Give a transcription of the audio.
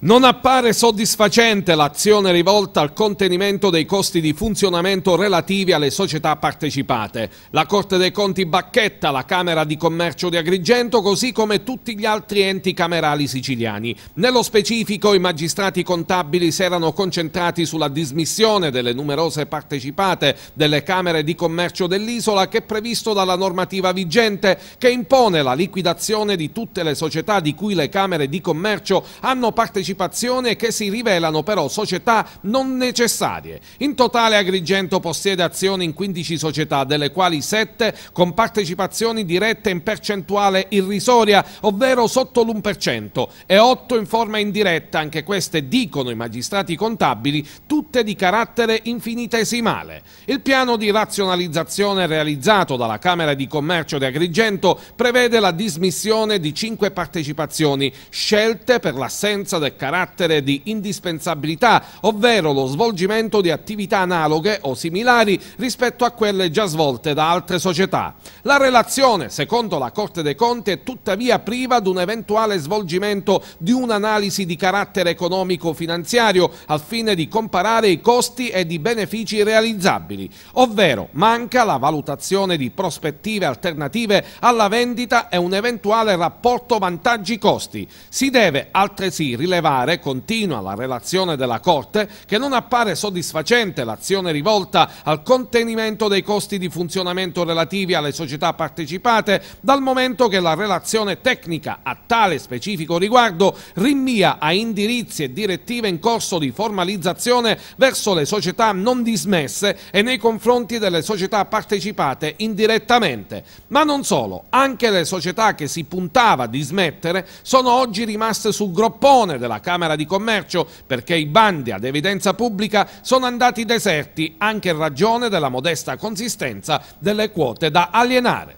Non appare soddisfacente l'azione rivolta al contenimento dei costi di funzionamento relativi alle società partecipate. La Corte dei Conti bacchetta la Camera di Commercio di Agrigento così come tutti gli altri enti camerali siciliani. Nello specifico i magistrati contabili si erano concentrati sulla dismissione delle numerose partecipate delle Camere di Commercio dell'isola che è previsto dalla normativa vigente che impone la liquidazione di tutte le società di cui le Camere di Commercio hanno partecipato partecipazione che si rivelano però società non necessarie. In totale Agrigento possiede azioni in 15 società, delle quali 7 con partecipazioni dirette in percentuale irrisoria, ovvero sotto l'1%, e 8 in forma indiretta, anche queste dicono i magistrati contabili, tutte di carattere infinitesimale. Il piano di razionalizzazione realizzato dalla Camera di Commercio di Agrigento prevede la dismissione di 5 partecipazioni scelte per l'assenza del carattere di indispensabilità, ovvero lo svolgimento di attività analoghe o similari rispetto a quelle già svolte da altre società. La relazione, secondo la Corte dei Conti, è tuttavia priva di un eventuale svolgimento di un'analisi di carattere economico-finanziario al fine di comparare i costi e i benefici realizzabili, ovvero manca la valutazione di prospettive alternative alla vendita e un eventuale rapporto vantaggi-costi. Si deve altresì rilevare rilevare, continua la relazione della Corte, che non appare soddisfacente l'azione rivolta al contenimento dei costi di funzionamento relativi alle società partecipate, dal momento che la relazione tecnica a tale specifico riguardo rinvia a indirizzi e direttive in corso di formalizzazione verso le società non dismesse e nei confronti delle società partecipate indirettamente. Ma non solo, anche le società che si puntava a dismettere sono oggi rimaste sul groppone della Camera di Commercio perché i bandi ad evidenza pubblica sono andati deserti anche in ragione della modesta consistenza delle quote da alienare.